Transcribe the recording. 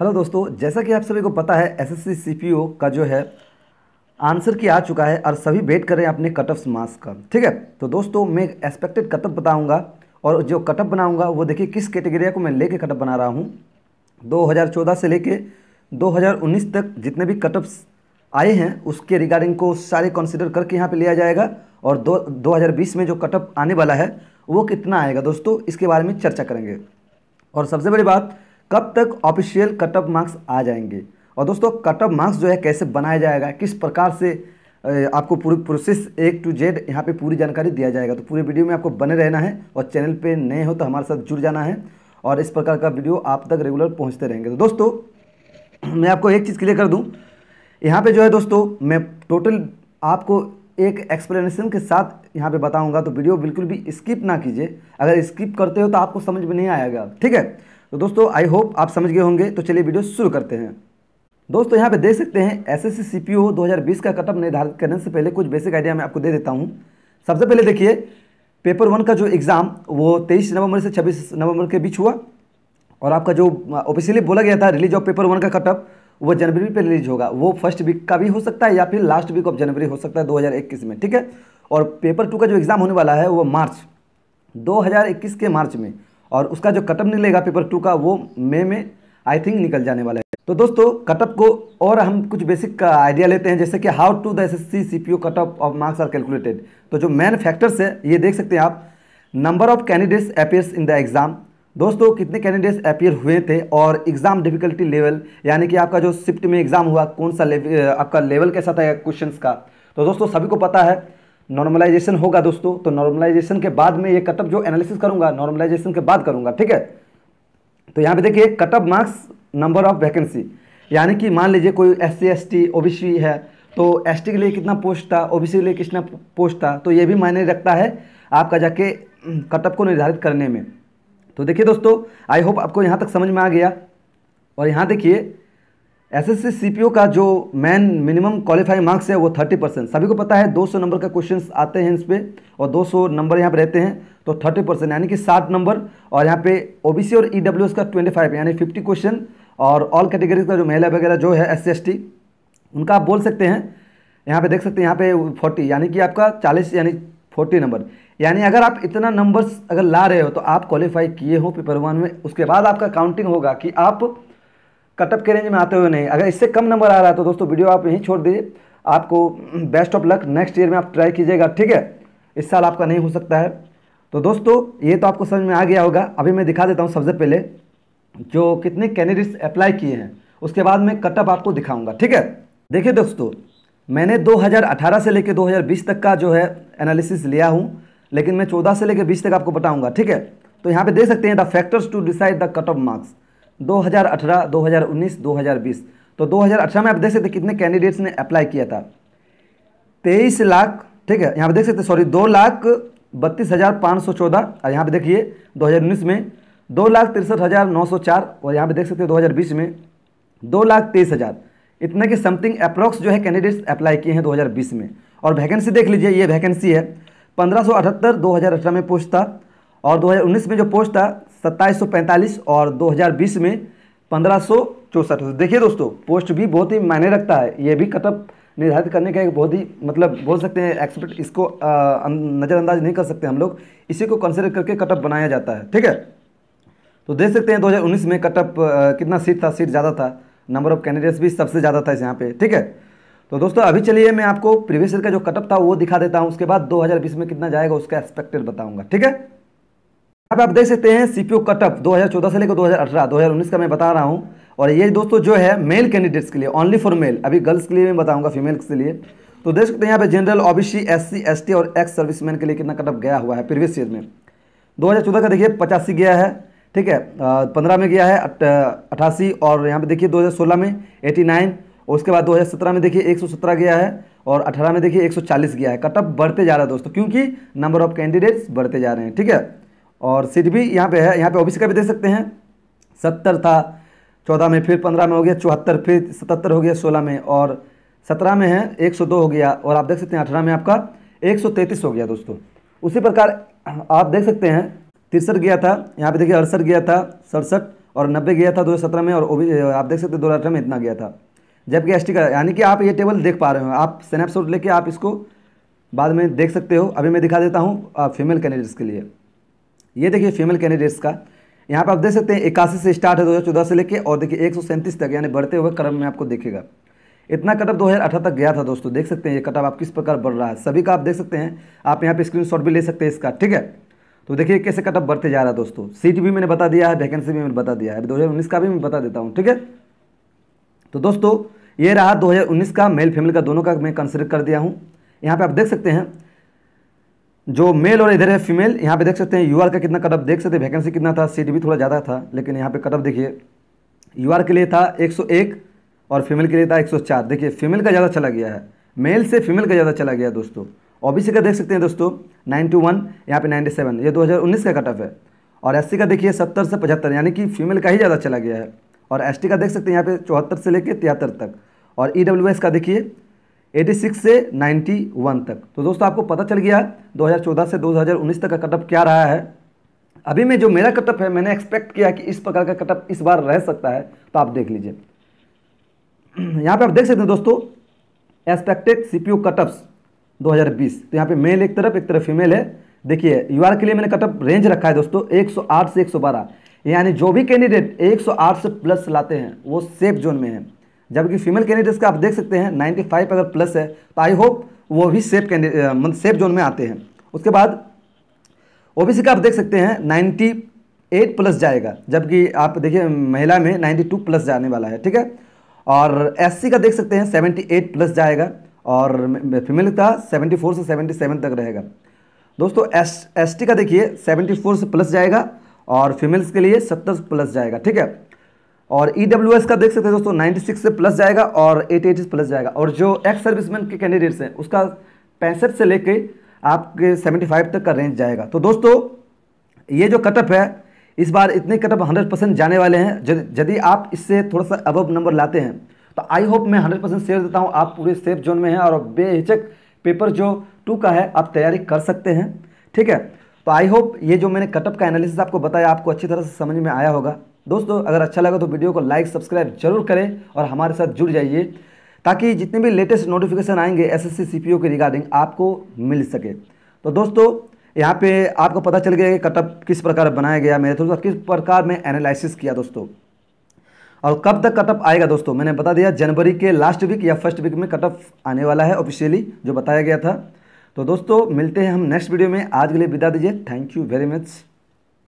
hello दोस्तों जैसा कि आप सभी को पता है एसएससी सीपीओ का जो है आंसर की आ चुका है और सभी वेट कर रहे हैं अपने कट ऑफ मार्क्स का ठीक है तो दोस्तों मैं एक्सपेक्टेड कटअप बताऊंगा और जो कटअप बनाऊंगा वो देखिए किस कैटेगरी को मैं लेके कटअप बना रहा हूँ दो से लेके 2019 तक जितने भी कटअप्स आए हैं उसके रिगार्डिंग को सारे कंसिडर करके यहाँ पर लिया जाएगा और दो बीस में जो कटअप आने वाला है वो कितना आएगा दोस्तों इसके बारे में चर्चा करेंगे और सबसे बड़ी बात कब तक ऑफिशियल कट ऑफ मार्क्स आ जाएंगे और दोस्तों कट ऑफ मार्क्स जो है कैसे बनाया जाएगा किस प्रकार से आपको पूरी प्रोसेस ए टू जेड यहाँ पे पूरी जानकारी दिया जाएगा तो पूरे वीडियो में आपको बने रहना है और चैनल पे नए हो तो हमारे साथ जुड़ जाना है और इस प्रकार का वीडियो आप तक रेगुलर पहुँचते रहेंगे तो दोस्तों मैं आपको एक चीज़ क्लियर कर दूँ यहाँ पर जो है दोस्तों मैं टोटल आपको एक एक्सप्लेनेशन के साथ यहाँ पे बताऊंगा तो वीडियो बिल्कुल भी स्किप ना कीजिए अगर स्किप करते हो तो आपको समझ में नहीं आएगा ठीक है तो दोस्तों आई होप आप समझ गए होंगे तो चलिए वीडियो शुरू करते हैं दोस्तों यहाँ पे देख सकते हैं एस एस सी 2020 का कटअप निर्धारित करने से पहले कुछ बेसिक आइडिया मैं आपको दे देता हूँ सबसे पहले देखिए पेपर वन का जो एग्ज़ाम वो तेईस नवंबर से छब्बीस नवंबर के बीच हुआ और आपका जो ऑफिशियली बोला गया था रिलीज ऑफ पेपर वन का कटअप वो जनवरी पे रिलीज होगा वो फर्स्ट वीक का भी हो सकता है या फिर लास्ट वीक ऑफ जनवरी हो सकता है 2021 में ठीक है और पेपर टू का जो एग्ज़ाम होने वाला है वो मार्च 2021 के मार्च में और उसका जो कटअप निकलेगा पेपर टू का वो मे में आई थिंक निकल जाने वाला है तो दोस्तों कटअप को और हम कुछ बेसिक का आइडिया लेते हैं जैसे कि how to the S S C C P O cutoff off marks are calculated तो जो मेन फैक्टर्स है ये देख सकते हैं आप number of candidates appears in the exam दोस्तों कितने कैंडिडेट्स अपेयर हुए थे और एग्ज़ाम डिफिकल्टी लेवल यानी कि आपका जो शिफ्ट में एग्ज़ाम हुआ कौन सा लेवल uh, आपका लेवल कैसा था क्वेश्चन का तो दोस्तों सभी को पता है नॉर्मलाइजेशन होगा दोस्तों तो नॉर्मलाइजेशन के बाद में ये कटअप जो एनालिसिस करूंगा नॉर्मलाइजेशन के बाद करूंगा ठीक है तो यहाँ पे देखिए cutoff marks number of vacancy यानी कि मान लीजिए कोई S C S T O B C है तो एस टी के लिए कितना पोस्ट था ओ बी सी के लिए कितना पोस्ट था तो ये भी मायने रखता है आपका जाके कटअप को निर्धारित करने में तो देखिए दोस्तों आई होप आपको यहाँ तक समझ में आ गया और यहाँ देखिए एसएससी सीपीओ का जो मेन मिनिमम क्वालिफाइंग मार्क्स है वो थर्टी परसेंट सभी को पता है 200 नंबर का क्वेश्चन आते हैं इस पर और 200 नंबर यहाँ पे रहते हैं तो 30 परसेंट यानी कि 60 नंबर और यहाँ पे ओबीसी और ईडब्ल्यू e का 25 यानी 50 क्वेश्चन और ऑल कैटेगरीज का जो महिला वगैरह जो है एस सी उनका आप बोल सकते हैं यहाँ पे देख सकते हैं यहाँ पे फोर्टी यानी कि आपका चालीस यानी फोर्टी नंबर यानी अगर आप इतना नंबर्स अगर ला रहे हो तो आप क्वालिफाई किए हो पेपर वन में उसके बाद आपका काउंटिंग होगा कि आप कटअप के रेंज में आते हुए नहीं अगर इससे कम नंबर आ रहा है तो दोस्तों वीडियो आप यहीं छोड़ दीजिए आपको best of luck next year में आप ट्राई कीजिएगा ठीक है इस साल आपका नहीं हो सकता है तो दोस्तों ये तो आपको समझ में आ गया होगा अभी मैं दिखा देता हूँ सबसे पहले जो कितने कैंडिडेट्स अप्लाई किए हैं उसके बाद मैं कटअप आपको दिखाऊँगा ठीक है देखिए दोस्तों मैंने 2018 से लेकर 2020 तक का जो है एनालिसिस लिया हूँ लेकिन मैं 14 से लेकर 20 तक आपको बताऊँगा ठीक है तो यहाँ पे दे सकते हैं the factors to decide the cut off marks 2018, 2019, 2020 तो 2018 में आप देख सकते कितने कैंडिडेट्स ने अप्लाई किया था तेईस लाख ठीक है यहाँ पे देख सकते सॉरी दो लाख बत्तीस हज़ार पाँच सौ चौदह और यहाँ पे देखिए 2019 में दो लाख तिरसठ हज़ार नौ सौ चार और यहाँ पे देख सकते हजार 2020 में दो लाख तेईस हज़ार इतने के समथिंग अप्रॉक्स जो है कैंडिडेट्स अप्लाई किए हैं 2020 में और वैकेंसी देख लीजिए ये वैकेंसी है पंद्रह सौ अठहत्तर दो हज़ार अठारह में पोस्ट था और 2019 में जो पोस्ट था सत्ताईस और 2020 में पंद्रह सौ देखिए दोस्तों पोस्ट भी बहुत ही मायने रखता है ये भी कटअप निर्धारित करने का एक बहुत ही मतलब बोल सकते हैं एक्सपर्ट इसको अं, नज़रअंदाज नहीं कर सकते हम लोग इसी को कंसिडर करके कटअप बनाया जाता है ठीक है तो देख सकते हैं 2019 में कटअप कितना सीट था सीट ज़्यादा था नंबर ऑफ कैंडिडेट्स भी सबसे ज़्यादा था इस यहाँ पे ठीक है तो दोस्तों अभी चलिए मैं आपको प्रीवियस ईयर का जो कटअप था वो दिखा देता हूँ उसके बाद 2020 में कितना जाएगा उसका एक्सपेक्टेड बताऊँगा ठीक है अब आप देख सकते हैं सीपीओ कटअप चौदह से लेकर 2018 2019 का मैं बता रहा हूँ और ये दोस्तों जो है मेल कैंडिडेट्स के लिए ओनली फॉर मेल अभी गर्ल्स के लिए मैं बताऊंगा फीमेल्स के लिए तो देख सकते हैं यहाँ पे जनरल ओबीसी एससी एसटी और एक्स सर्विसमैन के लिए कितना कटअप गया हुआ है प्रीवियस ईयर में चौदह का देखिए पचासी गया है ठीक है पंद्रह में गया है अठासी और यहाँ पे देखिए सोलह में नाइन और उसके बाद सत्रह में देखिए सत्रह गया है और अठारह में देखिए चालीस गया है कटअप बढ़ते जा रहा है दोस्तों क्योंकि नंबर ऑफ कैंडिडेट्स बढ़ते जा रहे हैं ठीक है और सीट भी यहाँ पे है यहाँ पे ओबीसी का भी देख सकते हैं सत्तर था चौदह में फिर पंद्रह में हो गया चौहत्तर फिर सतहत्तर हो गया सोलह में और सत्रह में है एक सौ दो हो गया और आप देख सकते हैं अठारह में आपका एक सौ तैंतीस हो गया दोस्तों उसी प्रकार आप देख सकते हैं तिरसठ गया था यहाँ पे देखिए अड़सठ गया था सड़सठ और नब्बे गया था दो सत्रह में और आप देख सकते हैं दो हज़ार अठारह में इतना गया था जबकि एस का यानी कि आप ये टेबल देख पा रहे हो आप स्नैपशॉट लेके आप इसको बाद में देख सकते हो अभी मैं दिखा देता हूँ फीमेल कैंडिडेट्स के लिए ये देखिए फीमेल कैंडिडेट्स का यहाँ पर आप देख सकते हैं इक्यासी से स्टार्ट है चौदह से लेके और देखिए एक तक यानी बढ़ते हुए क्रम में आपको देखेगा इतना कटअप अठारह तक गया था दोस्तों देख सकते हैं ये कटअप आप किस प्रकार बढ़ रहा है सभी का आप देख सकते हैं आप यहाँ पे शॉट भी ले सकते हैं इसका ठीक है तो देखिए कैसे कटअप बढ़ते जा रहा है दोस्तों सीट भी मैंने बता दिया है वैकेंसी भी मैंने बता दिया है दो का भी मैं बता देता हूँ ठीक है तो दोस्तों ये रहा 2019 का मेल फीमेल का दोनों का मैं कंसिडर कर दिया हूँ यहाँ पे आप देख सकते हैं जो मेल और इधर है फीमेल यहाँ पे देख सकते हैं यूआर का कितना कटअप देख सकते हैं वैकेंसी कितना था सीट भी थोड़ा ज़्यादा था लेकिन यहाँ पे कटअप देखिए यूआर के लिए था 101 और फीमेल के लिए था 104 देखिए फीमेल का ज़्यादा चला गया है मेल से फीमेल का ज़्यादा चला गया दोस्तों ओबीसी का देख सकते हैं दोस्तों नाइन्टी वन यहाँ पे नाइन्टी सेवन ये दो का कटअप है और एस का देखिए सत्तर से पचहत्तर यानी कि फीमेल का ही ज़्यादा चला गया है और एस का देख सकते हैं यहाँ पे चौहत्तर से लेकर तिहत्तर तक और ई e का देखिए 86 से 91 तक तो दोस्तों आपको पता चल गया 2014 से 2019 तक का कटअप क्या रहा है अभी में जो मेरा कटअप है मैंने एक्सपेक्ट किया कि इस प्रकार का कटअप इस बार रह सकता है तो आप देख लीजिए यहाँ पे आप देख सकते हैं दोस्तों एक्सपेक्टेड सी पी कटअप्स 2020 तो यहाँ पे मेल एक तरफ एक तरफ फीमेल है देखिए यू के लिए मैंने कटअप रेंज रखा है दोस्तों आठ से बारह यानी जो भी कैंडिडेट आठ से प्लस लाते हैं वो सेफ जोन में है जबकि फीमेल कैंडिडेट्स का आप देख सकते हैं 95 अगर प्लस है तो आई होप वो भी सेफ कैंडिडेट मतलब सेफ जोन में आते हैं उसके बाद ओबीसी का आप देख सकते हैं 98 प्लस जाएगा जबकि आप देखिए महिला में 92 प्लस जाने वाला है ठीक है और एस का देख सकते हैं 78 प्लस जाएगा और फीमेल का 74 से 77 तक रहेगा दोस्तों एस एस का देखिए फोर से प्लस जाएगा और फीमेल्स के लिए सत्तर प्लस जाएगा ठीक है और ई e का देख सकते हैं दोस्तों 96 से प्लस जाएगा और 880 प्लस जाएगा और जो एक्स सर्विसमैन के कैंडिडेट्स हैं उसका पैंसठ से लेके आपके 75 तक का रेंज जाएगा तो दोस्तों ये जो कटअप है इस बार इतने कटअप 100 परसेंट जाने वाले हैं यदि आप इससे थोड़ा सा अबब नंबर लाते हैं तो आई होप मैं हंड्रेड परसेंट शेयर देता हूँ आप पूरे सेफ जोन में हैं और बेहिचक पेपर जो टू का है आप तैयारी कर सकते हैं ठीक है तो आई होप ये जो मैंने कटअप का एनालिसिस आपको बताया आपको अच्छी तरह से समझ में आया होगा दोस्तों अगर अच्छा लगा तो वीडियो को लाइक सब्सक्राइब जरूर करें और हमारे साथ जुड़ जाइए ताकि जितने भी लेटेस्ट नोटिफिकेशन आएंगे एसएससी सीपीओ के रिगार्डिंग आपको मिल सके तो दोस्तों यहाँ पे आपको पता चल गया कि कटअप किस प्रकार बनाया गया मेरे थ्रू किस प्रकार में एनालिसिस किया दोस्तों और कब तक कटअप आएगा दोस्तों मैंने बता दिया जनवरी के लास्ट वीक या फर्स्ट वीक में कटअप आने वाला है ऑफिशियली जो बताया गया था तो दोस्तों मिलते हैं हम नेक्स्ट वीडियो में आज के लिए विदा दीजिए थैंक यू वेरी मच